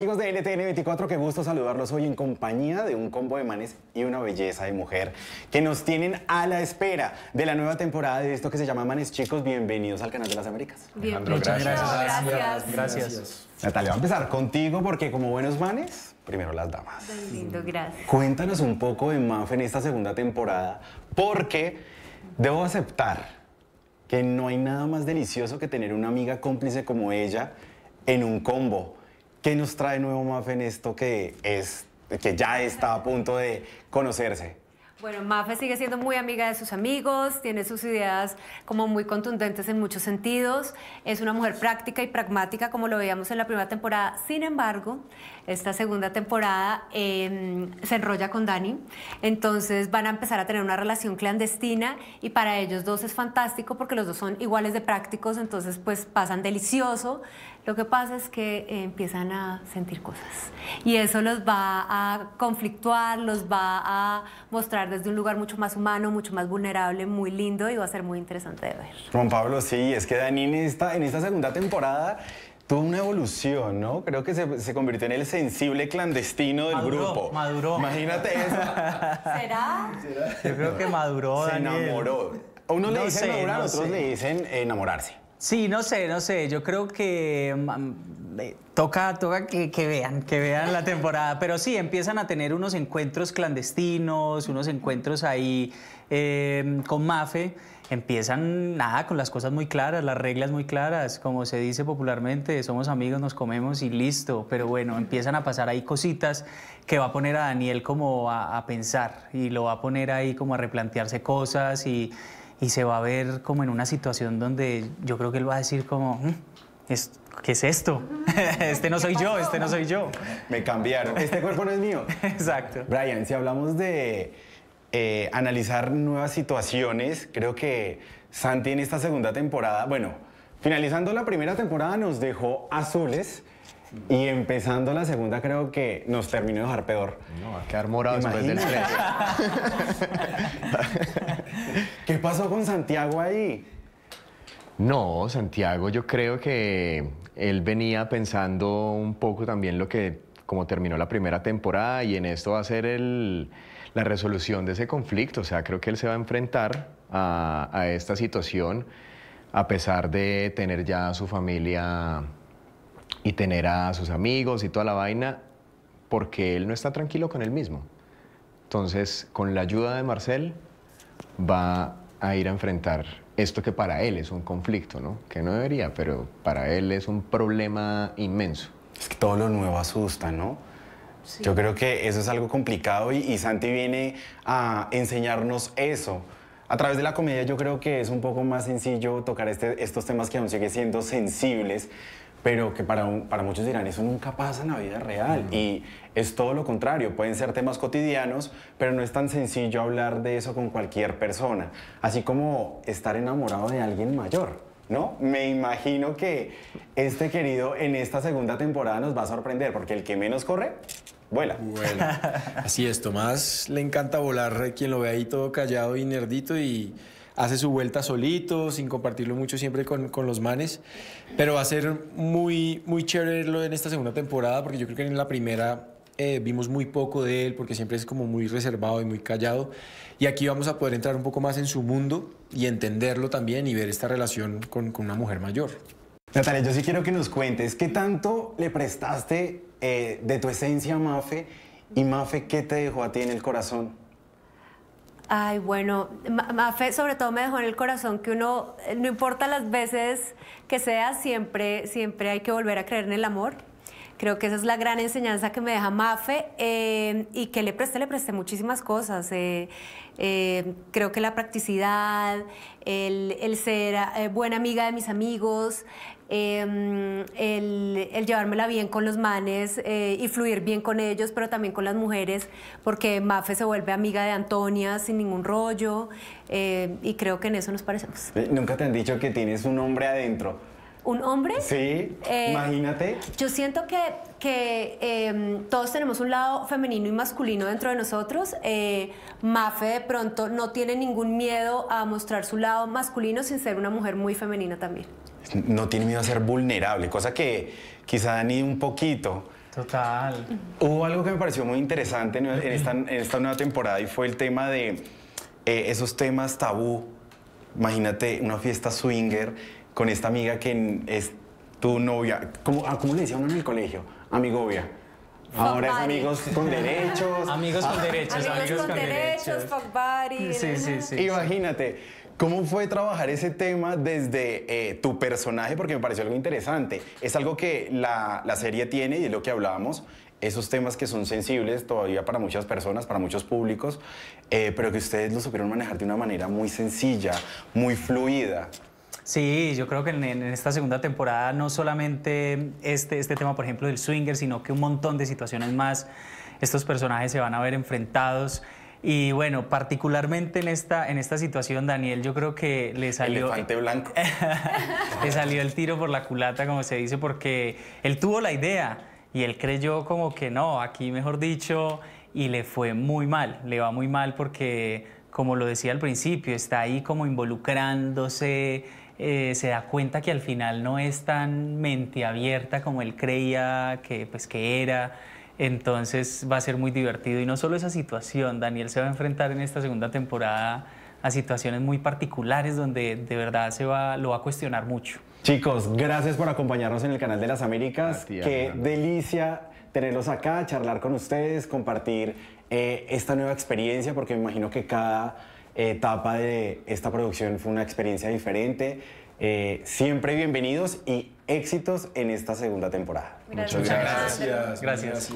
Chicos de ntn 24 qué gusto saludarlos hoy en compañía de un combo de manes y una belleza de mujer que nos tienen a la espera de la nueva temporada de esto que se llama Manes Chicos. Bienvenidos al Canal de las Américas. Muchas gracias. Gracias. Natalia, voy a empezar contigo porque como buenos manes, primero las damas. Muy lindo, gracias. Cuéntanos un poco de Maf en esta segunda temporada porque debo aceptar que no hay nada más delicioso que tener una amiga cómplice como ella en un combo. ¿Qué nos trae nuevo Mafe, en esto que, es, que ya está a punto de conocerse? Bueno, Mafe sigue siendo muy amiga de sus amigos, tiene sus ideas como muy contundentes en muchos sentidos, es una mujer práctica y pragmática como lo veíamos en la primera temporada, sin embargo, esta segunda temporada em, se enrolla con Dani, entonces van a empezar a tener una relación clandestina y para ellos dos es fantástico porque los dos son iguales de prácticos, entonces pues pasan delicioso, lo que pasa es que eh, empiezan a sentir cosas y eso los va a conflictuar, los va a mostrar desde un lugar mucho más humano, mucho más vulnerable, muy lindo y va a ser muy interesante de ver. Juan Pablo, sí, es que Dani en esta, segunda temporada tuvo una evolución, ¿no? Creo que se, convirtió en el sensible clandestino del grupo. Maduró. Imagínate eso. ¿Será? Yo creo que maduró. Se enamoró. uno le dicen otros le dicen enamorarse. Sí, no sé, no sé. Yo creo que mm, mm, eh, toca, toca que, vean, que vean la temporada. Pero sí, empiezan a tener unos encuentros clandestinos, unos encuentros ahí em, con Mafe. Empiezan, nada, con las cosas muy claras, las reglas muy claras. Como se dice popularmente, somos amigos, nos comemos y listo. Pero bueno, empiezan a pasar ahí cositas que va a poner a Daniel como a, a pensar y lo va a poner ahí como a replantearse cosas y y se va a ver como en una situación donde yo creo que él va a decir como, mm, ¿qué es esto? este no soy yo, este no soy yo. Me cambiaron, este cuerpo no es mío. Exacto. Brian, si hablamos de eh, analizar nuevas situaciones, creo que Santi en esta segunda temporada, bueno, finalizando la primera temporada nos dejó azules. Y empezando la segunda, creo que nos terminó de dejar peor. No, va a quedar morado después del 3. ¿Qué pasó con Santiago ahí? No, Santiago, yo creo que él venía pensando un poco también lo que, como terminó la primera temporada, y en esto va a ser el, la resolución de ese conflicto. O sea, creo que él se va a enfrentar a, a esta situación a pesar de tener ya a su familia y tener a sus amigos y toda la vaina, porque él no está tranquilo con él mismo. Entonces, con la ayuda de Marcel, va a ir a enfrentar esto que para él es un conflicto, ¿no? Que no debería, pero para él es un problema inmenso. Es que todo lo nuevo asusta, ¿no? Yo creo que eso es algo complicado y Santi viene a enseñarnos eso. A través de la comedia yo creo que es un poco más sencillo tocar este, estos temas que aún siguen siendo sensibles, pero que para, para muchos dirán, eso nunca pasa en la vida real. Y es todo lo contrario, pueden ser temas cotidianos, pero no es tan sencillo hablar de eso con cualquier persona, así como estar enamorado de alguien mayor. ¿no? Me imagino que este querido en esta segunda temporada nos va a sorprender, porque el que menos corre vuela. Así es, Tomás le encanta volar, quien lo ve ahí todo callado y nerdito y hace su vuelta solito, sin compartirlo mucho siempre con, los manes. Pero va a ser muy, muy chévere verlo en esta segunda temporada, porque yo creo que en la primera eh, vimos muy poco de él, porque siempre es como muy reservado y muy callado. Y aquí vamos a poder entrar un poco más en su mundo y entenderlo también y ver esta relación con, con una mujer mayor. Natalia, yo sí quiero que nos cuentes qué tanto le prestaste eh, de tu esencia, Mafe. Y Mafe, ¿qué te dejó a ti en el corazón? Ay, bueno, Mafe sobre todo me dejó en el corazón que uno, eh, no importa las veces que sea, siempre, siempre hay que volver a creer en el amor. Creo que esa es la gran enseñanza que me deja Mafe eh, y que le presté, le presté muchísimas cosas. creo que la practicidad, el ser buena amiga de mis amigos, Em, el, llevármela bien con los manes eh, y fluir bien con ellos, pero también con las mujeres, porque Mafe se vuelve amiga de Antonia sin ningún rollo eh, y creo que en eso nos parecemos. Eh, nunca te han dicho que tienes un hombre adentro un hombre. Sí, eh, imagínate. Yo siento que, que em, todos tenemos un lado femenino y masculino dentro de nosotros. Eh, Mafe de pronto no tiene ningún miedo a mostrar su lado masculino sin ser una mujer muy femenina también. No tiene miedo a ser vulnerable, cosa que quizá ni un poquito. Total. Hubo algo que me pareció muy interesante en esta, en esta nueva temporada y fue el tema de eh, esos temas tabú. Imagínate una fiesta swinger con esta amiga que es tu novia. Ah, ¿Cómo, le decía uno en el colegio? Amigovia. Ahora es amigos con derechos. Amigos con derechos, amigos, con, derechos, derechos. Sí, sí, sí. Imagínate, ¿cómo fue trabajar ese tema desde eh, tu personaje? Porque me pareció algo interesante. Es algo que la, serie tiene y es lo que hablábamos. Esos temas que son sensibles todavía para muchas personas, para muchos públicos, eh, pero que ustedes lo supieron manejar de una manera muy sencilla, muy fluida. Sí, yo creo que en, esta segunda temporada no solamente este, este tema, por ejemplo, del swinger, sino que un montón de situaciones más, estos personajes se van a ver enfrentados. Y bueno, particularmente en esta, en esta situación, Daniel, yo creo que le salió... Elefante blanco. le salió el tiro por la culata, como se dice, porque él tuvo la idea y él creyó como que no, aquí mejor dicho, y le fue muy mal, le va muy mal porque como lo decía al principio, está ahí como involucrándose, eh, se da cuenta que al final no es tan mente abierta como él creía que, pues, que era. Entonces va a ser muy divertido. Y no solo esa situación, Daniel se va a enfrentar en esta segunda temporada a situaciones muy particulares donde de verdad se va, lo va a cuestionar mucho. Chicos, gracias por acompañarnos en el canal de las Américas. Qué delicia tenerlos acá, charlar con ustedes, compartir eh, esta nueva experiencia? Porque me imagino que cada eh, etapa de esta producción fue una experiencia diferente. Eh, siempre bienvenidos y éxitos en esta segunda temporada. Muchas gracias. gracias.